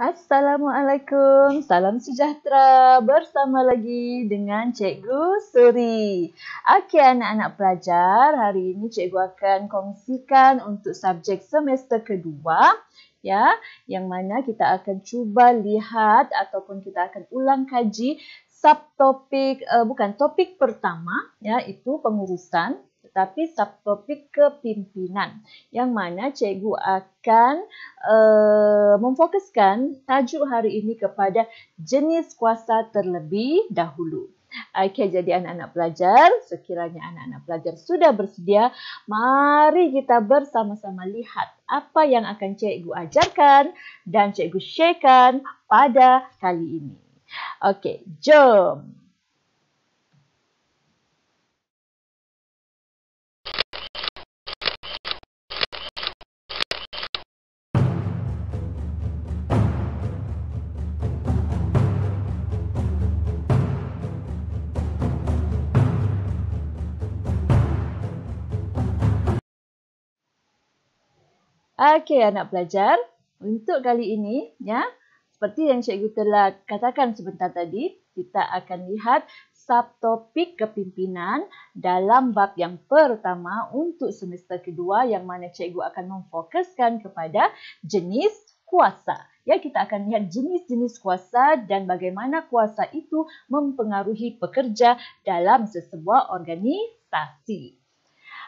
Assalamualaikum, salam sejahtera bersama lagi dengan Cikgu Suri. Okey anak-anak pelajar, hari ini Cikgu akan kongsikan untuk subjek semester kedua ya, yang mana kita akan cuba lihat ataupun kita akan ulang kaji subtopik uh, bukan topik pertama ya, itu pengurusan tetapi subtopik kepimpinan yang mana cikgu akan uh, memfokuskan tajuk hari ini kepada jenis kuasa terlebih dahulu. Okey, jadi anak-anak pelajar, sekiranya anak-anak pelajar sudah bersedia, mari kita bersama-sama lihat apa yang akan cikgu ajarkan dan cikgu sharekan pada kali ini. Okey, jom! Okey anak pelajar, untuk kali ini ya, seperti yang cikgu telah katakan sebentar tadi, kita akan lihat subtopik kepimpinan dalam bab yang pertama untuk semester kedua yang mana cikgu akan memfokuskan kepada jenis kuasa. Ya, kita akan lihat jenis-jenis kuasa dan bagaimana kuasa itu mempengaruhi pekerja dalam sesebuah organisasi.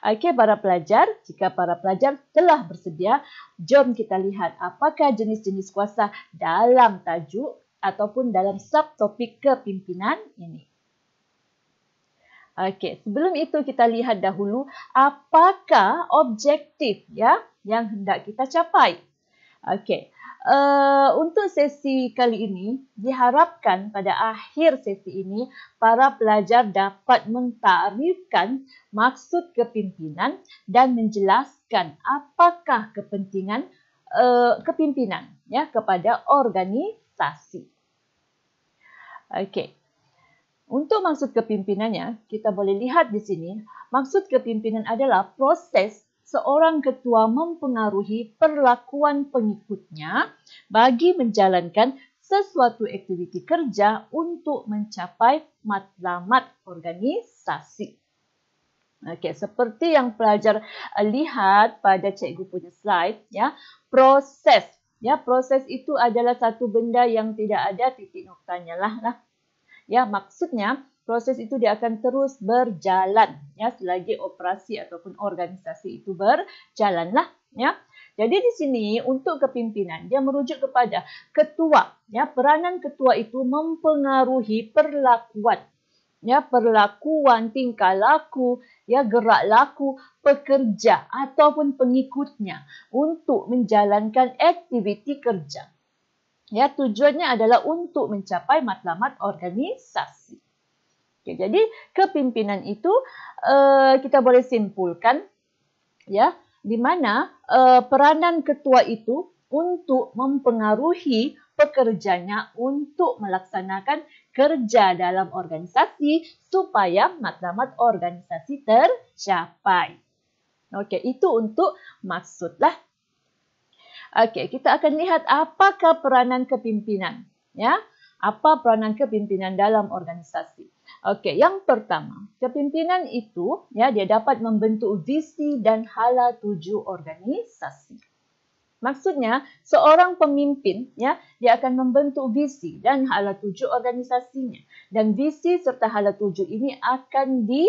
Okey, para pelajar, jika para pelajar telah bersedia, jom kita lihat apakah jenis-jenis kuasa dalam tajuk ataupun dalam subtopik kepimpinan ini. Okey, sebelum itu kita lihat dahulu apakah objektif ya yang hendak kita capai. Okey. Eh, untuk sesi kali ini diharapkan pada akhir sesi ini para pelajar dapat mentarifkan maksud kepimpinan dan menjelaskan apakah kepentingan uh, kepimpinan ya kepada organisasi. Okey. Untuk maksud kepimpinannya, kita boleh lihat di sini, maksud kepimpinan adalah proses seorang ketua mempengaruhi perlakuan pengikutnya bagi menjalankan sesuatu aktiviti kerja untuk mencapai matlamat organisasi. Okey, seperti yang pelajar eh, lihat pada cikgu punya slide ya, proses ya, proses itu adalah satu benda yang tidak ada titik noktanya lah. lah. Ya, maksudnya proses itu dia akan terus berjalan ya selagi operasi ataupun organisasi itu berjalanlah ya jadi di sini untuk kepimpinan dia merujuk kepada ketua ya peranan ketua itu mempengaruhi perlakuan ya perlakuan tingkah laku ya gerak laku pekerja ataupun pengikutnya untuk menjalankan aktiviti kerja ya tujuannya adalah untuk mencapai matlamat organisasi Okay, jadi kepimpinan itu uh, kita boleh simpulkan ya di mana uh, peranan ketua itu untuk mempengaruhi pekerjanya untuk melaksanakan kerja dalam organisasi supaya matlamat organisasi tercapai. Okey, itu untuk maksudlah. Okey, kita akan lihat apakah peranan kepimpinan, ya. Apa peranan kepimpinan dalam organisasi? Okey, yang pertama, kepimpinan itu ya dia dapat membentuk visi dan hala tuju organisasi. Maksudnya, seorang pemimpin ya dia akan membentuk visi dan hala tuju organisasinya dan visi serta hala tuju ini akan di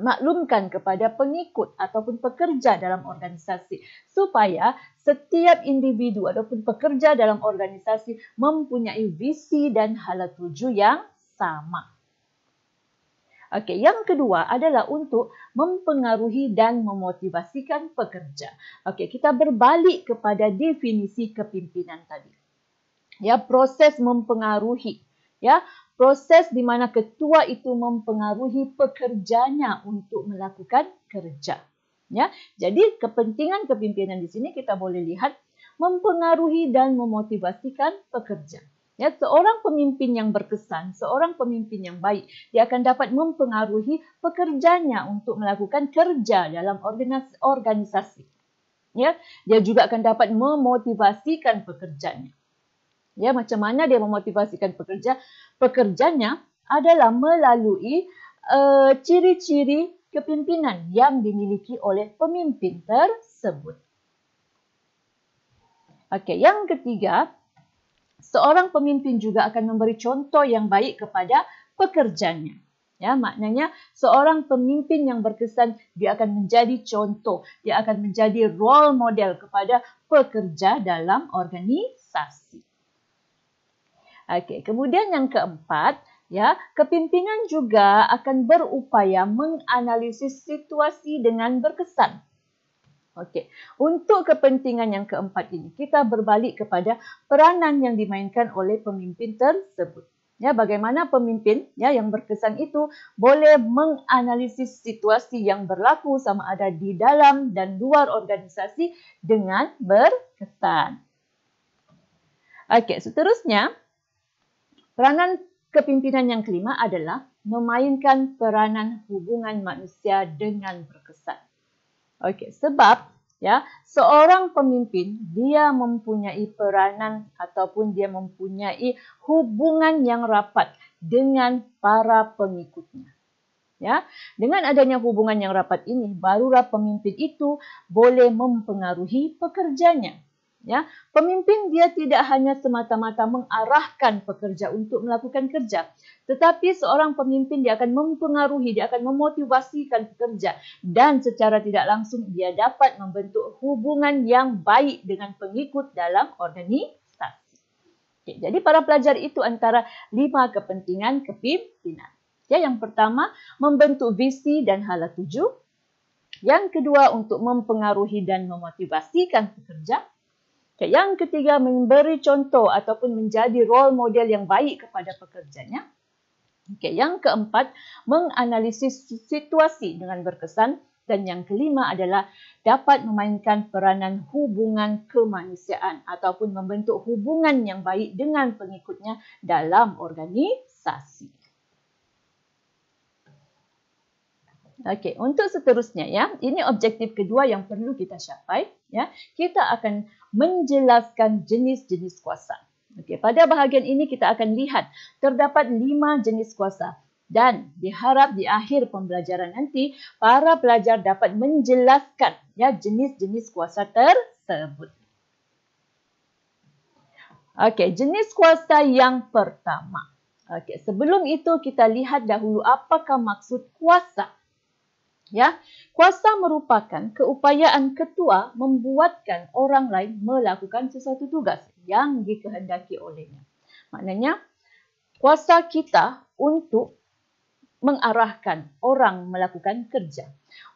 maklumkan kepada pengikut ataupun pekerja dalam organisasi supaya setiap individu ataupun pekerja dalam organisasi mempunyai visi dan hala tuju yang sama. Okey, yang kedua adalah untuk mempengaruhi dan memotivasikan pekerja. Okey, kita berbalik kepada definisi kepimpinan tadi. Ya, proses mempengaruhi. Ya, proses di mana ketua itu mempengaruhi pekerjanya untuk melakukan kerja. Ya, jadi kepentingan kepimpinan di sini kita boleh lihat mempengaruhi dan memotivasikan pekerja. Ya, seorang pemimpin yang berkesan, seorang pemimpin yang baik, dia akan dapat mempengaruhi pekerjanya untuk melakukan kerja dalam organisasi. Ya, dia juga akan dapat memotivasikan pekerjanya. Ya, macam mana dia memotivasikan pekerja? Pekerjanya adalah melalui uh, ciri-ciri kepimpinan yang dimiliki oleh pemimpin tersebut. Okey, yang ketiga, seorang pemimpin juga akan memberi contoh yang baik kepada pekerjanya. Ya, maknanya seorang pemimpin yang berkesan dia akan menjadi contoh, dia akan menjadi role model kepada pekerja dalam organisasi. Okey, kemudian yang keempat, ya, kepimpinan juga akan berupaya menganalisis situasi dengan berkesan. Okey. Untuk kepentingan yang keempat ini, kita berbalik kepada peranan yang dimainkan oleh pemimpin tersebut. Ya, bagaimana pemimpin ya, yang berkesan itu boleh menganalisis situasi yang berlaku sama ada di dalam dan luar organisasi dengan berkesan. Okey, seterusnya, peranan kepimpinan yang kelima adalah memainkan peranan hubungan manusia dengan berkesan. Okey, sebab ya, seorang pemimpin dia mempunyai peranan ataupun dia mempunyai hubungan yang rapat dengan para pengikutnya. Ya, dengan adanya hubungan yang rapat ini barulah pemimpin itu boleh mempengaruhi pekerjanya ya pemimpin dia tidak hanya semata-mata mengarahkan pekerja untuk melakukan kerja tetapi seorang pemimpin dia akan mempengaruhi dia akan memotivasikan pekerja dan secara tidak langsung dia dapat membentuk hubungan yang baik dengan pengikut dalam organisasi okay, jadi para pelajar itu antara lima kepentingan kepimpinan ya yang pertama membentuk visi dan hala tuju yang kedua untuk mempengaruhi dan memotivasikan pekerja Okay, yang ketiga, memberi contoh ataupun menjadi role model yang baik kepada pekerjanya. Okay, yang keempat, menganalisis situasi dengan berkesan. Dan yang kelima adalah dapat memainkan peranan hubungan kemanusiaan ataupun membentuk hubungan yang baik dengan pengikutnya dalam organisasi. Okey, untuk seterusnya ya, ini objektif kedua yang perlu kita capai ya. Kita akan menjelaskan jenis-jenis kuasa. Okey, pada bahagian ini kita akan lihat terdapat lima jenis kuasa dan diharap di akhir pembelajaran nanti para pelajar dapat menjelaskan ya jenis-jenis kuasa tersebut. Okey, jenis kuasa yang pertama. Okey, sebelum itu kita lihat dahulu apakah maksud kuasa. Ya, kuasa merupakan keupayaan ketua membuatkan orang lain melakukan sesuatu tugas yang dikehendaki olehnya. Maknanya, kuasa kita untuk mengarahkan orang melakukan kerja,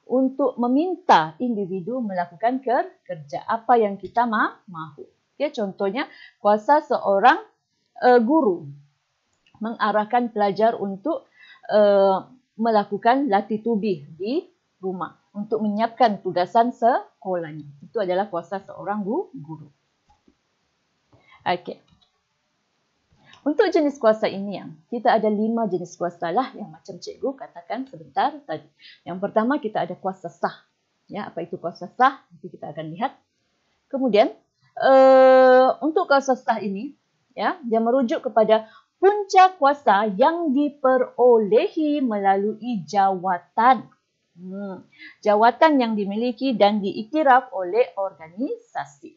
untuk meminta individu melakukan kerja apa yang kita ma mahu. Ya, contohnya, kuasa seorang uh, guru mengarahkan pelajar untuk uh, melakukan latitubih di rumah untuk menyiapkan tugasan sekolahnya. Itu adalah kuasa seorang guru. Okey. Untuk jenis kuasa ini, yang kita ada lima jenis kuasa lah yang macam cikgu katakan sebentar tadi. Yang pertama, kita ada kuasa sah. Ya, apa itu kuasa sah? Nanti kita akan lihat. Kemudian, uh, untuk kuasa sah ini, ya, dia merujuk kepada punca kuasa yang diperolehi melalui jawatan. Hmm, jawatan yang dimiliki dan diiktiraf oleh organisasi.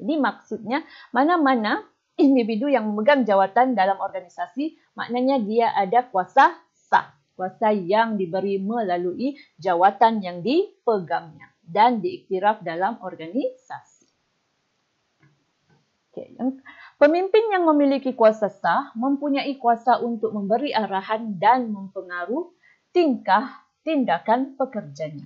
Ini maksudnya mana-mana individu yang memegang jawatan dalam organisasi, maknanya dia ada kuasa sah. Kuasa yang diberi melalui jawatan yang dipegangnya dan diiktiraf dalam organisasi. Okay, Pemimpin yang memiliki kuasa sah mempunyai kuasa untuk memberi arahan dan mempengaruhi tingkah tindakan pekerjanya.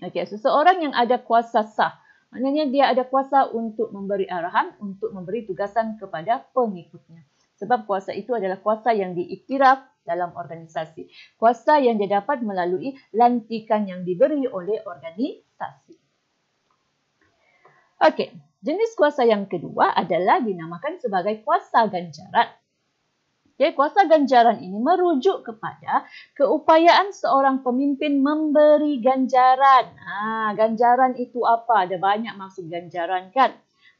Okey, seseorang yang ada kuasa sah, maknanya dia ada kuasa untuk memberi arahan, untuk memberi tugasan kepada pengikutnya. Sebab kuasa itu adalah kuasa yang diiktiraf dalam organisasi. Kuasa yang dia dapat melalui lantikan yang diberi oleh organisasi. Okey. Jenis kuasa yang kedua adalah dinamakan sebagai kuasa ganjaran. Okay, kuasa ganjaran ini merujuk kepada keupayaan seorang pemimpin memberi ganjaran. Ah, ganjaran itu apa? Ada banyak maksud ganjaran kan?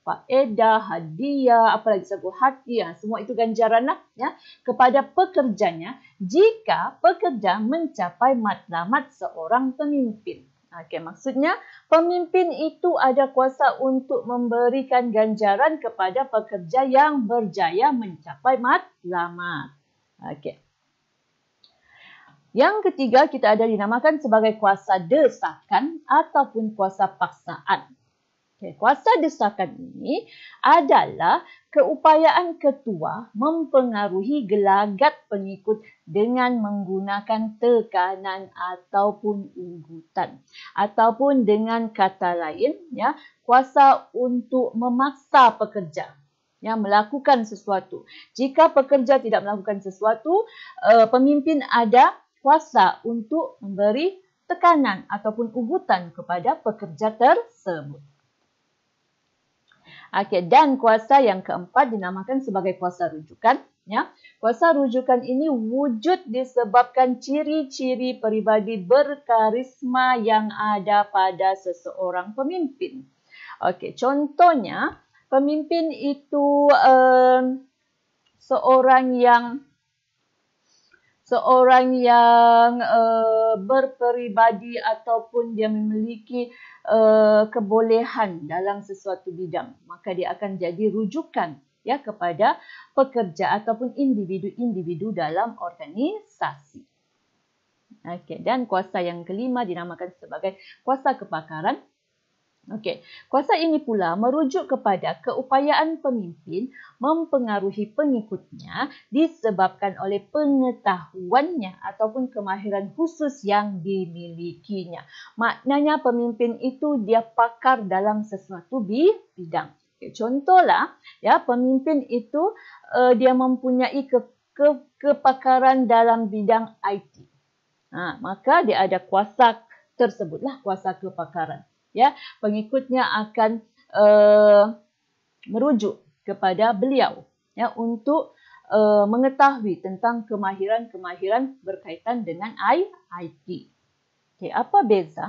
Faedah, hadiah, apalagi sabu hati, ya, semua itu ganjaran lah. Ya, kepada pekerjanya jika pekerja mencapai matlamat seorang pemimpin. Okay, maksudnya, pemimpin itu ada kuasa untuk memberikan ganjaran kepada pekerja yang berjaya mencapai matlamat. Okay. Yang ketiga, kita ada dinamakan sebagai kuasa desakan ataupun kuasa paksaan. Okay. Kuasa desakan ini adalah keupayaan ketua mempengaruhi gelagat pengikut dengan menggunakan tekanan ataupun ugutan ataupun dengan kata lain ya kuasa untuk memaksa pekerja yang melakukan sesuatu jika pekerja tidak melakukan sesuatu eh, pemimpin ada kuasa untuk memberi tekanan ataupun ugutan kepada pekerja tersebut Okay dan kuasa yang keempat dinamakan sebagai kuasa rujukan, ya. Kuasa rujukan ini wujud disebabkan ciri-ciri peribadi berkarisma yang ada pada seseorang pemimpin. Okay contohnya pemimpin itu um, seorang yang seorang yang uh, berperibadi ataupun dia memiliki Eh, kebolehan dalam sesuatu bidang maka dia akan jadi rujukan ya kepada pekerja ataupun individu-individu dalam organisasi. Okay dan kuasa yang kelima dinamakan sebagai kuasa kepakaran Okey, kuasa ini pula merujuk kepada keupayaan pemimpin mempengaruhi pengikutnya disebabkan oleh pengetahuannya ataupun kemahiran khusus yang dimilikinya. Maknanya pemimpin itu dia pakar dalam sesuatu bidang. Okay, contohlah, ya pemimpin itu uh, dia mempunyai ke, ke, kepakaran dalam bidang IT. Ha, maka dia ada kuasa tersebutlah kuasa kepakaran ya pengikutnya akan uh, merujuk kepada beliau ya untuk uh, mengetahui tentang kemahiran-kemahiran berkaitan dengan AI, IT. Okey, apa beza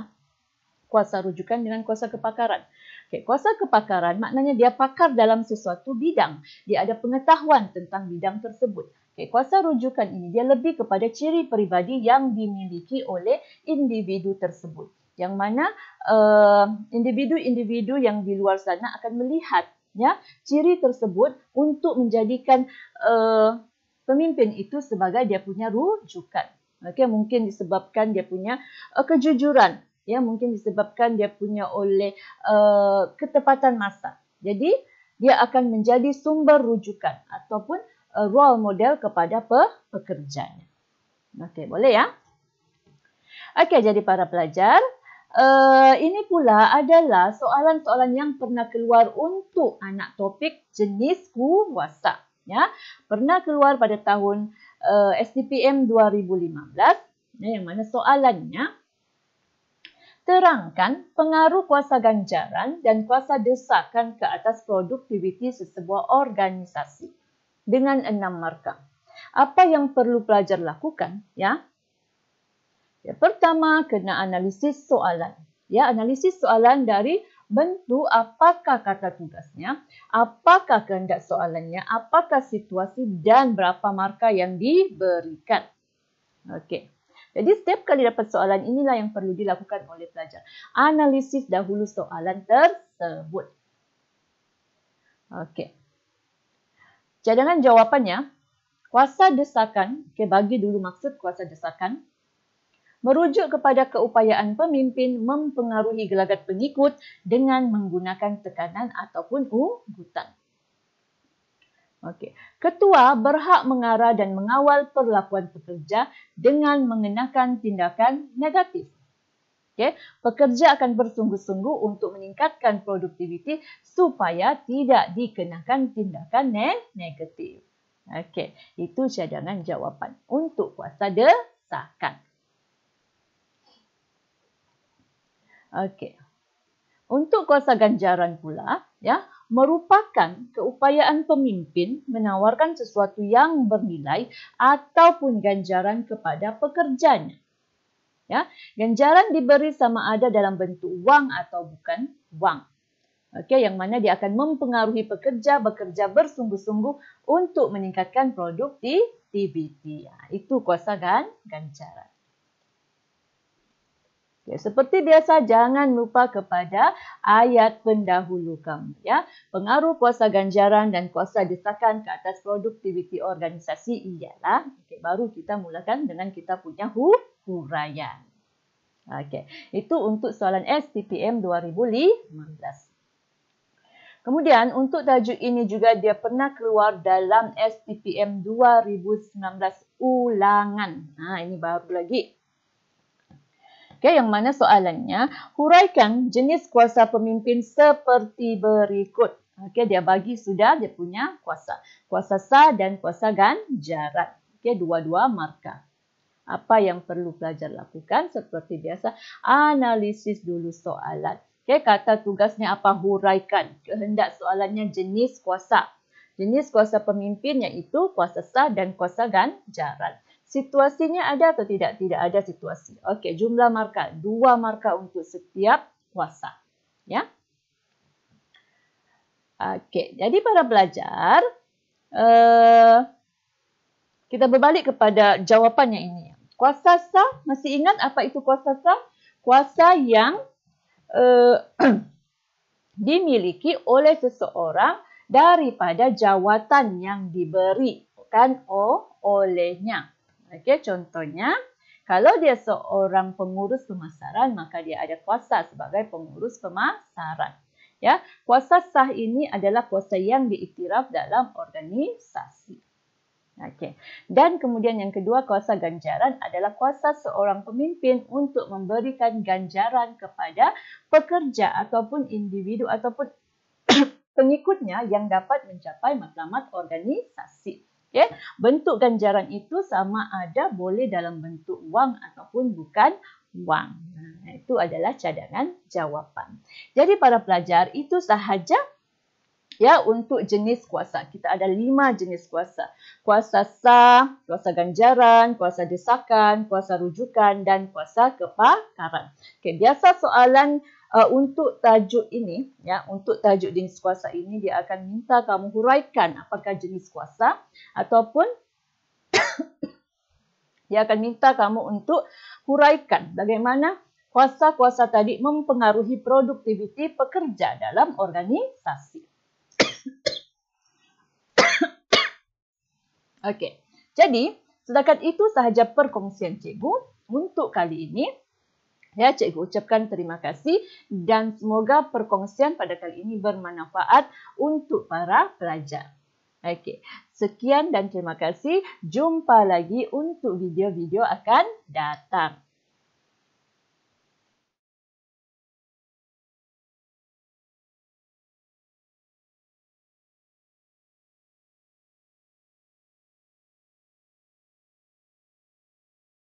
kuasa rujukan dengan kuasa kepakaran? Okey, kuasa kepakaran maknanya dia pakar dalam sesuatu bidang. Dia ada pengetahuan tentang bidang tersebut. Okay, kuasa rujukan ini dia lebih kepada ciri peribadi yang dimiliki oleh individu tersebut yang mana eh, individu-individu uh, yang di luar sana akan melihat ya ciri tersebut untuk menjadikan uh, pemimpin itu sebagai dia punya rujukan okey mungkin disebabkan dia punya uh, kejujuran ya mungkin disebabkan dia punya oleh uh, ketepatan masa jadi dia akan menjadi sumber rujukan ataupun uh, role model kepada pe pekerjanya okey boleh ya okey jadi para pelajar Eh, ini pula adalah soalan-soalan yang pernah keluar untuk anak topik jenis kuasa. Ya, pernah keluar pada tahun uh, SDPM 2015 ya, yang mana soalannya terangkan pengaruh kuasa ganjaran dan kuasa desakan ke atas produktiviti sesebuah organisasi dengan enam markah. Apa yang perlu pelajar lakukan? Ya, Ya, pertama, kena analisis soalan. Ya, analisis soalan dari bentuk apakah kata tugasnya, apakah kehendak soalannya, apakah situasi dan berapa markah yang diberikan. Okey. Jadi setiap kali dapat soalan inilah yang perlu dilakukan oleh pelajar. Analisis dahulu soalan tersebut. Okey. Cadangan jawapannya, kuasa desakan, okay, bagi dulu maksud kuasa desakan, merujuk kepada keupayaan pemimpin mempengaruhi gelagat pengikut dengan menggunakan tekanan ataupun ugutan. Okey, ketua berhak mengarah dan mengawal perlakuan pekerja dengan mengenakan tindakan negatif. Okey, pekerja akan bersungguh-sungguh untuk meningkatkan produktiviti supaya tidak dikenakan tindakan ne negatif. Okey, itu cadangan jawapan untuk kuasa desakan. Okey. Untuk kuasa ganjaran pula, ya, merupakan keupayaan pemimpin menawarkan sesuatu yang bernilai ataupun ganjaran kepada pekerjanya. Ya, ganjaran diberi sama ada dalam bentuk wang atau bukan wang. Okey, yang mana dia akan mempengaruhi pekerja bekerja bersungguh-sungguh untuk meningkatkan produktiviti. Ya, itu kuasa gan ganjaran. Ya, seperti biasa, jangan lupa kepada ayat pendahulu kamu. Ya. Pengaruh kuasa ganjaran dan kuasa desakan ke atas produktiviti organisasi ialah okay, baru kita mulakan dengan kita punya hu huraian. Okay. Itu untuk soalan STPM 2015. Kemudian untuk tajuk ini juga dia pernah keluar dalam STPM 2019 ulangan. Nah, ha, ini baru lagi okay, yang mana soalannya huraikan jenis kuasa pemimpin seperti berikut. Okay, dia bagi sudah dia punya kuasa. Kuasa sah dan kuasa ganjaran. Okay, dua-dua markah. Apa yang perlu pelajar lakukan seperti biasa analisis dulu soalan. Okay, kata tugasnya apa huraikan kehendak soalannya jenis kuasa. Jenis kuasa pemimpin iaitu kuasa sah dan kuasa ganjaran. Situasinya ada atau tidak? Tidak ada situasi. Okey, jumlah markah. Dua markah untuk setiap kuasa. Ya. Okey, jadi para pelajar, uh, kita berbalik kepada jawapannya ini. Kuasa sah, masih ingat apa itu kuasa sah? Kuasa yang uh, dimiliki oleh seseorang daripada jawatan yang diberikan oh, olehnya. Okey, contohnya, kalau dia seorang pengurus pemasaran, maka dia ada kuasa sebagai pengurus pemasaran. Ya, kuasa sah ini adalah kuasa yang diiktiraf dalam organisasi. Okey. Dan kemudian yang kedua, kuasa ganjaran adalah kuasa seorang pemimpin untuk memberikan ganjaran kepada pekerja ataupun individu ataupun pengikutnya yang dapat mencapai matlamat organisasi. Okay. Bentuk ganjaran itu sama ada boleh dalam bentuk wang ataupun bukan wang. Nah, itu adalah cadangan jawapan. Jadi para pelajar itu sahaja ya untuk jenis kuasa. Kita ada lima jenis kuasa. Kuasa sah, kuasa ganjaran, kuasa desakan, kuasa rujukan dan kuasa kepakaran. Okay. Biasa soalan uh, untuk tajuk ini ya untuk tajuk jenis kuasa ini dia akan minta kamu huraikan apakah jenis kuasa ataupun dia akan minta kamu untuk huraikan bagaimana kuasa-kuasa tadi mempengaruhi produktiviti pekerja dalam organisasi. Okey. Jadi, setakat itu sahaja perkongsian cikgu untuk kali ini. Ya, cikgu ucapkan terima kasih dan semoga perkongsian pada kali ini bermanfaat untuk para pelajar. Okey, sekian dan terima kasih. Jumpa lagi untuk video-video akan datang.